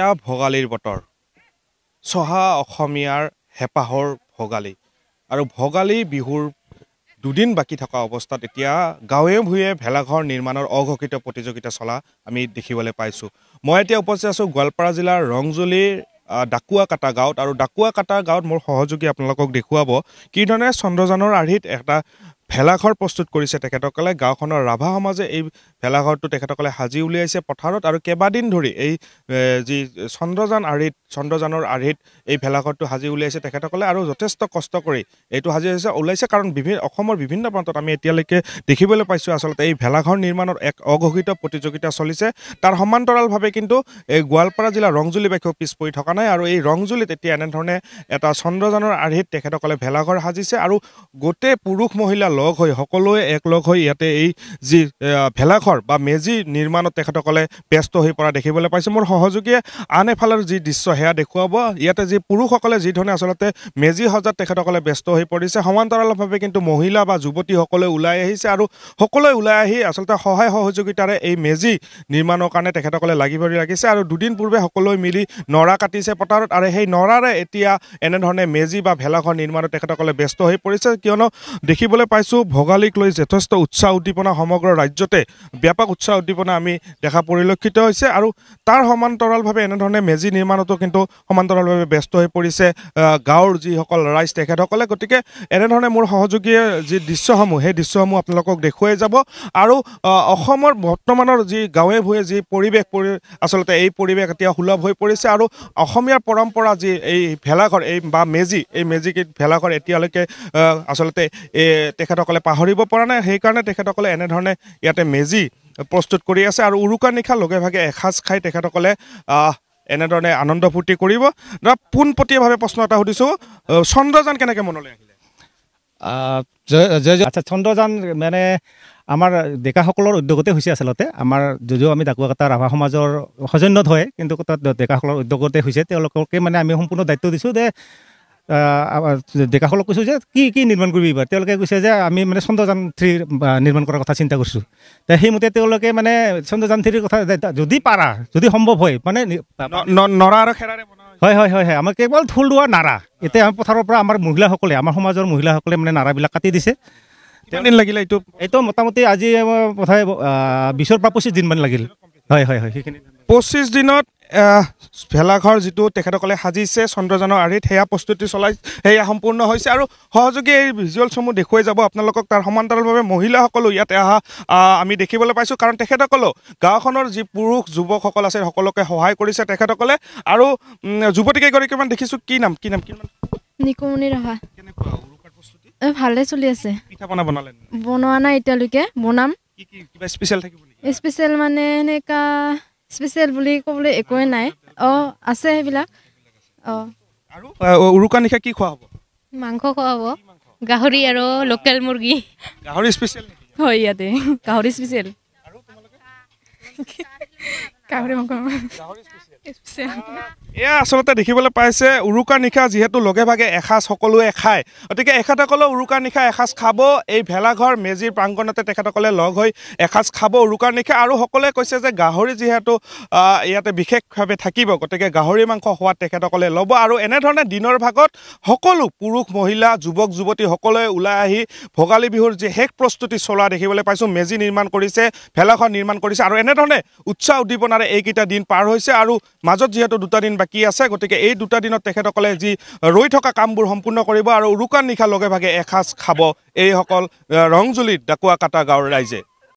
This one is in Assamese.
এয়া ভোগালীৰ বতৰ চহা অসমীয়াৰ হেঁপাহৰ ভোগালী আৰু ভোগালী বিহুৰ দুদিন বাকী থকা অৱস্থাত এতিয়া গাঁৱে ভূঞে ভেলাঘৰ নিৰ্মাণৰ অঘোষিত প্ৰতিযোগিতা চলা আমি দেখিবলৈ পাইছোঁ মই এতিয়া উপস্থিত আছোঁ গোৱালপাৰা জিলাৰ ৰংজুলিৰ ডাকুৱাকাটা গাঁৱত আৰু ডাকুৱাকাটা গাঁৱত মোৰ সহযোগী আপোনালোকক দেখুৱাব কি ধৰণে চন্দ্ৰযানৰ আৰ্হিত এটা ভেলাঘৰ প্ৰস্তুত কৰিছে তেখেতসকলে গাঁওখনৰ ৰাভা সমাজে এই ভেলাঘৰটো তেখেতসকলে সাজি উলিয়াইছে পথাৰত আৰু কেইবাদিন ধৰি এই যি চন্দ্ৰযান আৰ্হিত চন্দ্ৰযানৰ আৰ্হিত এই ভেলাঘৰটো সাজি উলিয়াইছে তেখেতসকলে আৰু যথেষ্ট কষ্ট কৰি এইটো সাজি উলিয়াইছে ওলাইছে কাৰণ বিভিন্ন অসমৰ বিভিন্ন প্ৰান্তত আমি এতিয়ালৈকে দেখিবলৈ পাইছোঁ আচলতে এই ভেলাঘৰ নিৰ্মাণৰ এক অঘোষিত প্ৰতিযোগিতা চলিছে তাৰ সমান্তৰালভাৱে কিন্তু এই গোৱালপাৰা জিলাৰ ৰংজুলি ব্যাখ্যা পিছ পৰি থকা নাই আৰু এই ৰংজুলিত এতিয়া এনেধৰণে এটা চন্দ্ৰযানৰ আৰ্হিত তেখেতসকলে ভেলাঘৰ সাজিছে আৰু গোটেই পুৰুষ মহিলা লগ হৈ সকলোৱে একলগ হৈ ইয়াতে এই যি ভেলাঘৰ ঘৰ বা মেজি নিৰ্মাণত তেখেতসকলে ব্যস্ত হৈ পৰা দেখিবলৈ পাইছোঁ মোৰ সহযোগীয়ে আন এফালৰ যি দৃশ্য সেয়া দেখুৱাব ইয়াতে যি পুৰুষসকলে যিধৰণে আচলতে মেজি সজাত তেখেতসকলে ব্যস্ত হৈ পৰিছে সমান্তৰালভাৱে কিন্তু মহিলা বা যুৱতীসকলে ওলাই আহিছে আৰু সকলোৱে ওলাই আহি আচলতে সহায় সহযোগিতাৰে এই মেজি নিৰ্মাণৰ কাৰণে তেখেতসকলে লাগি ভৰি ৰাখিছে আৰু দুদিন পূৰ্বে সকলোৱে মিলি নৰা কাটিছে পথাৰত আৰু সেই নৰাৰে এতিয়া এনেধৰণে মেজি বা ভেলাঘৰ নিৰ্মাণত তেখেতসকলে ব্যস্ত হৈ পৰিছে কিয়নো দেখিবলৈ পাইছোঁ ভোগালীক লৈ যথেষ্ট উৎসাহ উদ্দীপনা সমগ্ৰ ৰাজ্যতে ব্যাপক উৎসাহ উদ্দীপনা আমি দেখা পৰিলক্ষিত হৈছে আৰু তাৰ সমান্তৰালভাৱে এনেধৰণে মেজি নিৰ্মাণতো কিন্তু সমান্তৰালভাৱে ব্যস্ত হৈ পৰিছে গাঁৱৰ যিসকল ৰাইজ তেখেতসকলে গতিকে এনেধৰণে মোৰ সহযোগীয়ে যি দৃশ্যসমূহ সেই দৃশ্যসমূহ আপোনালোকক দেখুৱাই যাব আৰু অসমৰ বৰ্তমানৰ যি গাঁৱে ভূঞে যি পৰিৱেশ পৰি আচলতে এই পৰিৱেশ এতিয়া সুলভ হৈ পৰিছে আৰু অসমীয়াৰ পৰম্পৰা যি এই ভেলাঘৰ এই বা মেজি এই মেজিকীত ভেলাঘৰ এতিয়ালৈকে আচলতে এই তেখেতসকলে পাহৰিব পৰা নাই সেইকাৰণে তেখেতসকলে এনেধৰণে ইয়াতে মেজি প্ৰস্তুত কৰি আছে আৰু উৰুকা নিশা লগে ভাগে এসাজ খাই তেখেতসকলে এনেধৰণে আনন্দ ফূৰ্তি কৰিব ধৰা পোনপটীয়াভাৱে প্ৰশ্ন এটা সুধিছোঁ চন্দ্ৰযান কেনেকৈ মনলৈ আহিলে আচ্ছা চন্দ্ৰযান মানে আমাৰ ডেকাসকলৰ উদ্যোগতে হৈছে আচলতে আমাৰ যদিও আমি ডাকুৱাকাটা ৰাভা সমাজৰ সজন্যত হয় কিন্তু তাত ডেকাসকলৰ উদ্যোগতে হৈছে তেওঁলোককে মানে আমি সম্পূৰ্ণ দায়িত্ব দিছোঁ যে ডেকাসকলক কৈছোঁ যে কি কি নিৰ্মাণ কৰিব এইবাৰ তেওঁলোকে কৈছে যে আমি মানে চন্দ্ৰযান থ্ৰী নিৰ্মাণ কৰাৰ কথা চিন্তা কৰিছোঁ তে সেইমতে তেওঁলোকে মানে চন্দ্ৰযান থ্ৰীৰ কথা যদি পাৰা যদি সম্ভৱ হয় মানে নৰা আৰু খেৰাৰে হয় হয় হয় হয় আমাৰ কেৱল ঢোল দুৱা নাৰা এতিয়া আমাৰ পথাৰৰ পৰা আমাৰ মহিলাসকলে আমাৰ সমাজৰ মহিলাসকলে মানে নাৰাবিলাক কাটি দিছে কিমান লাগিলে এইটো এইটো মোটামুটি আজি বোধহয় বিছৰ পৰা পঁচিছ দিনমান লাগিল হয় হয় হয় সেইখিনি পঁচিছ দিনত ভেলাঘৰ যিটো তেখেতসকলে সাজিছে চন্দ্ৰযানৰ আৰ্হিত সেয়া প্ৰস্তুতি চলাই সেয়া সম্পূৰ্ণ হৈছে আৰু সহযোগী এই ভিজুৱেলছসমূহ দেখুৱাই যাব আপোনালোকক তাৰ সমান্তৰালভাৱে মহিলাসকলো ইয়াতে অহা আমি দেখিবলৈ পাইছোঁ কাৰণ তেখেতসকলেও গাঁওখনৰ যি পুৰুষ যুৱকসকল আছে সকলোকে সহায় কৰিছে তেখেতসকলে আৰু যুৱতী কেইগৰাকীমান দেখিছোঁ কি নাম কি নাম নিকুমণি ৰহা ভালে চলি আছে বনোৱা নাই এতিয়ালৈকে বনাম স্পেচিয়েল মানে এনেকুৱা স্পেচিয়েল বুলি ক'বলৈ একোৱে নাই অঁ আছে সেইবিলাক অঁ উৰুকা নিশা কি খোৱা হ'ব মাংস খোৱাব গাহৰি আৰু লোকেল মুৰ্গী গাহৰি স্পেচিয়েল হয় ইয়াতে গাহৰি স্পেচিয়েল গাহৰি মাংস এয়া আচলতে দেখিবলৈ পাইছে উৰুকাৰ নিশা যিহেতু লগে ভাগে এসাঁজ সকলোৱে খায় গতিকে এখেতসকলেও উৰুকাৰ নিশা এসাঁজ খাব এই ভেলাঘৰ মেজিৰ প্ৰাংগণতে তেখেতসকলে লগ হৈ এসাঁজ খাব উৰুকাৰ নিশা আৰু সকলোৱে কৈছে যে গাহৰি যিহেতু ইয়াতে বিশেষভাৱে থাকিব গতিকে গাহৰি মাংস সোৱাদ তেখেতসকলে ল'ব আৰু এনেধৰণে দিনৰ ভাগত সকলো পুৰুষ মহিলা যুৱক যুৱতী সকলোৱে ওলাই আহি ভোগালী বিহুৰ যি শেষ প্ৰস্তুতি চলোৱা দেখিবলৈ পাইছোঁ মেজি নিৰ্মাণ কৰিছে ভেলাঘৰ নিৰ্মাণ কৰিছে আৰু এনেধৰণে উৎসাহ উদ্দীপনাৰে এইকেইটা দিন পাৰ হৈছে আৰু মাজত যিহেতু দুটা দিন বাকী আছে গতিকে এই দুটা দিনত তেখেতসকলে যি ৰৈ থকা কামবোৰ সম্পূৰ্ণ কৰিব আৰু উৰুকাৰ নিশা লগে ভাগে এসাঁজ খাব এইসকল ৰংজুলিত ডাকুৱাকাটা গাঁৱৰ ৰাইজে